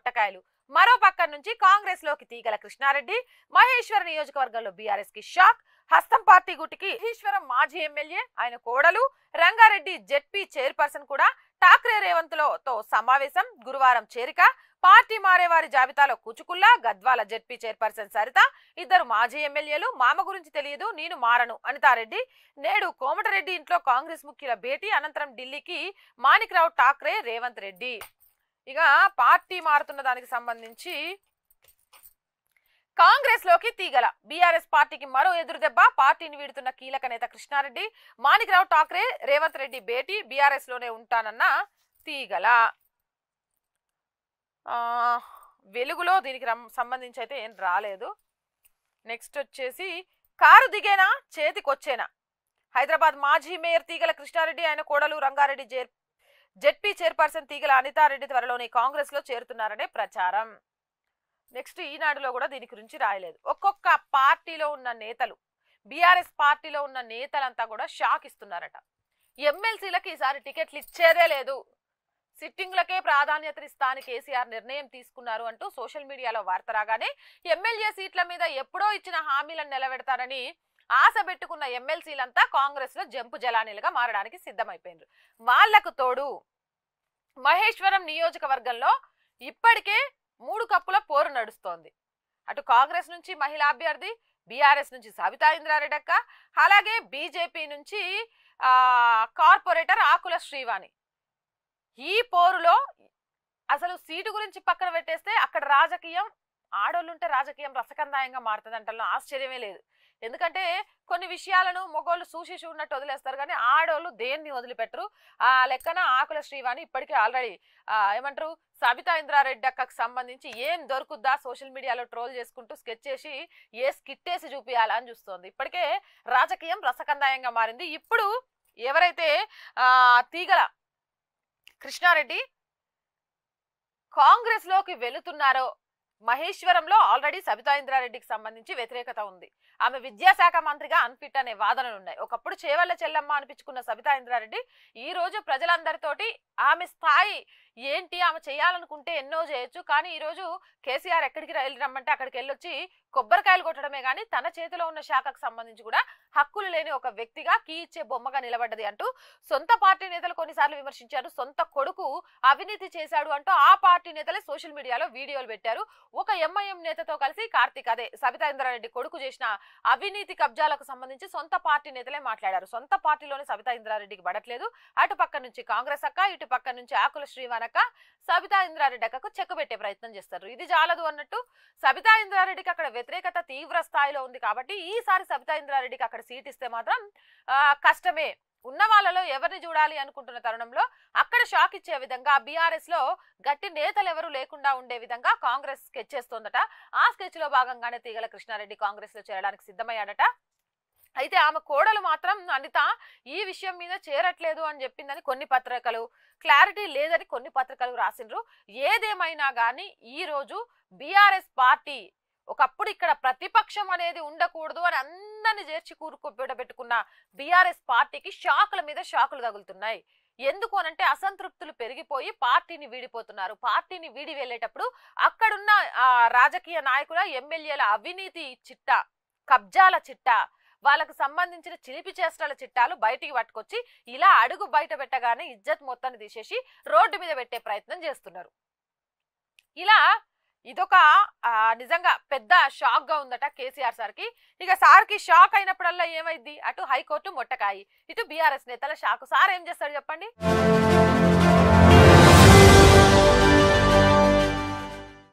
పొట్టకాయలు మరో పక్కన నుంచి కాంగ్రెస్ లోకి తీగల కృష్ణారెడ్డి మహేశ్వర నియోజకవర్గంలో బీఆర్ఎస్ కి షాక్ హస్తం పార్టీ గుటికి ఈశ్వరం మాజీ ఎమ్మెల్యే ఆయన కోడలు రంగారెడ్డి జెడ్పీ చైర్పర్సన్ కూడా ఠాక్రే రేవంత్లతో సమావేశం గురువారం చేరిక పార్టీ మారేవారి జాబితాలో కూచుకుల్లా గద్వాల జెడ్పీ చైర్పర్సన్ సరిత ఇద్దరు మాజీ ఎమ్మెల్యేలు మామ గురించి తెలియదు నేను మారను అనితారెడ్డి నేడు కోమటరెడ్డి ఇంట్లో కాంగ్రెస్ ముఖ్యుల భేటీ అనంతరం ఢిల్లీకి మాణిక్రావు ఠాక్రే రేవంత్ రెడ్డి ఇక పార్టీ మారుతున్న దానికి సంబంధించి కాంగ్రెస్ లోకి తీగల బీఆర్ఎస్ పార్టీకి మరో ఎదురుదెబ్బ పార్టీని వీడుతున్న కీలక నేత కృష్ణారెడ్డి మాణికరావు ఠాక్రే రేవంత్ రెడ్డి భేటీ బీఆర్ఎస్ లోనే ఉంటానన్న తీగల వెలుగులో దీనికి సంబంధించి అయితే ఏం రాలేదు నెక్స్ట్ వచ్చేసి కారు దిగేనా చేతికొచ్చేనా హైదరాబాద్ మాజీ మేయర్ తీగల కృష్ణారెడ్డి ఆయన కోడలు రంగారెడ్డి జెడ్పీ చైర్పర్సన్ తీగల అనితారెడ్డి త్వరలోనే కాంగ్రెస్ లో చేరుతున్నారనే ప్రచారం నెక్స్ట్ ఈనాడులో కూడా దీని గురించి రాయలేదు ఒక్కొక్క పార్టీలో ఉన్న నేతలు బీఆర్ఎస్ పార్టీలో ఉన్న నేతలంతా కూడా షాక్ ఇస్తున్నారట ఎమ్మెల్సీలకు ఈసారి టికెట్లు ఇచ్చేదే లేదు సిట్టింగ్లకే ప్రాధాన్యతనిస్తా కేసీఆర్ నిర్ణయం తీసుకున్నారు అంటూ సోషల్ మీడియాలో వార్త రాగానే ఎమ్మెల్యే సీట్ల మీద ఎప్పుడో ఇచ్చిన హామీలను నిలబెడతారని ఆశ పెట్టుకున్న ఎమ్మెల్సీలంతా కాంగ్రెస్ లో జంపు జలానీలుగా మారడానికి సిద్ధమైపోయినారు వాళ్లకు తోడు మహేశ్వరం నియోజకవర్గంలో ఇప్పటికే మూడు కప్పుల పోరు నడుస్తోంది అటు కాంగ్రెస్ నుంచి మహిళా అభ్యర్థి బీఆర్ఎస్ నుంచి సవితా ఇంద్రారెడ్డక్క అలాగే బీజేపీ నుంచి కార్పొరేటర్ ఆకుల శ్రీవాణి ఈ పోరులో అసలు సీటు గురించి పక్కన పెట్టేస్తే అక్కడ రాజకీయం ఆడోళ్ళుంటే రాజకీయం రసకందాయంగా మారుతుంది ఆశ్చర్యమే లేదు ఎందుకంటే కొన్ని విషయాలను మొగోళ్ళు సూచించి ఉన్నట్టు వదిలేస్తారు కానీ ఆడోళ్ళు దేన్ని వదిలిపెట్టరు ఆ లెక్కన ఆకుల శ్రీవాణి ఇప్పటికే ఆల్రెడీ ఏమంటారు సబితా ఇంద్రారెడ్డి అక్కకు సంబంధించి ఏం దొరుకుద్దా సోషల్ మీడియాలో ట్రోల్ చేసుకుంటూ స్కెచ్ చేసి ఏ స్కిట్టేసి చూపించాలా అని చూస్తోంది ఇప్పటికే రాజకీయం రసకందాయంగా మారింది ఇప్పుడు ఎవరైతే తీగల కృష్ణారెడ్డి కాంగ్రెస్లోకి వెళుతున్నారో మహేశ్వరంలో ఆల్రెడీ సబితా ఇంద్రారెడ్డికి సంబంధించి వ్యతిరేకత ఉంది ఆమె విద్యాశాఖ మంత్రిగా అన్ఫిట్ అనే వాదనలు ఉన్నాయి ఒకప్పుడు చేవల్ల చెల్లమ్మ అనిపించుకున్న సబితా ఇంద్రారెడ్డి ఈ రోజు ప్రజలందరితోటి ఆమె స్థాయి ఏంటి ఆమె చేయాలనుకుంటే ఎన్నో చేయొచ్చు కానీ ఈరోజు కేసీఆర్ ఎక్కడికి రైలు రమ్మంటే అక్కడికి వెళ్ళొచ్చి కొబ్బరికాయలు కొట్టడమే కానీ తన చేతిలో ఉన్న శాఖకు సంబంధించి కూడా హక్కులు లేని ఒక వ్యక్తిగా కీ ఇచ్చే బొమ్మగా నిలబడ్డది అంటూ సొంత పార్టీ నేతలు కొన్నిసార్లు విమర్శించారు సొంత కొడుకు అవినీతి చేశాడు అంటూ ఆ పార్టీ నేతలే సోషల్ మీడియాలో వీడియోలు పెట్టారు ఒక ఎంఐఎం నేతతో కలిసి కార్తీక్ అదే సబితా ఇంద్రారెడ్డి కొడుకు చేసిన అవినీతి కబ్జాలకు సంబంధించి సొంత పార్టీ నేతలే మాట్లాడారు సొంత పార్టీలోనే సబితా ఇంద్రారెడ్డికి పడట్లేదు అటు పక్క నుంచి కాంగ్రెస్ అక్క ఇటు పక్క నుంచి ఆకుల శ్రీవాన్ చేశాక సబితా అక్కకు చెక్ పెట్టే ప్రయత్నం చేస్తారు ఇది జాలదు అన్నట్టు సబితా ఇంద్రారెడ్డికి అక్కడ వ్యతిరేకత తీవ్ర స్థాయిలో ఉంది కాబట్టి ఈసారి సబితా ఇంద్రారెడ్డికి అక్కడ సీట్ ఇస్తే మాత్రం కష్టమే ఉన్న వాళ్ళలో ఎవరిని చూడాలి అనుకుంటున్న తరుణంలో అక్కడ షాక్ ఇచ్చే విధంగా బీఆర్ఎస్ లో గట్టి నేతలు ఎవరు లేకుండా ఉండే విధంగా కాంగ్రెస్ స్కెచ్ చేస్తోందట ఆ స్కెచ్ లో భాగంగానే తీగల కృష్ణారెడ్డి కాంగ్రెస్ లో చేరడానికి సిద్ధమయ్యాడట అయితే ఆమె కోడలు మాత్రం అనిత ఈ విషయం మీద చేరట్లేదు అని చెప్పిందని కొన్ని పత్రికలు క్లారిటీ లేదని కొన్ని పత్రికలు రాసిండ్రు ఏదేమైనా కానీ ఈరోజు బీఆర్ఎస్ పార్టీ ఒకప్పుడు ఇక్కడ ప్రతిపక్షం అనేది ఉండకూడదు అని అందరిని చేర్చి పెట్టుకున్న బీఆర్ఎస్ పార్టీకి షాకుల మీద షాకులు తగులుతున్నాయి ఎందుకు అనంటే అసంతృప్తులు పెరిగిపోయి పార్టీని వీడిపోతున్నారు పార్టీని వీడి వెళ్ళేటప్పుడు అక్కడున్న రాజకీయ నాయకుల ఎమ్మెల్యేల అవినీతి చిట్ట కబ్జాల చిట్ట వాళ్ళకు సంబంధించిన చిలిపి చేష్టల చిట్టాలు బయటికి పట్టుకొచ్చి ఇలా అడుగు బయట పెట్టగానే ఇజ్జత్ మొత్తాన్ని తీసేసి రోడ్డు మీద పెట్టే ప్రయత్నం చేస్తున్నారు ఇలా ఇదొక నిజంగా పెద్ద షాక్ గా ఉందట కేసీఆర్ కి ఇక సార్ కి షాక్ అయినప్పుడల్లా ఏమైంది అటు హైకోర్టు మొట్టకాయి ఇటు బీఆర్ఎస్ నేతల షాక్ సార్ ఏం చేస్తాడు చెప్పండి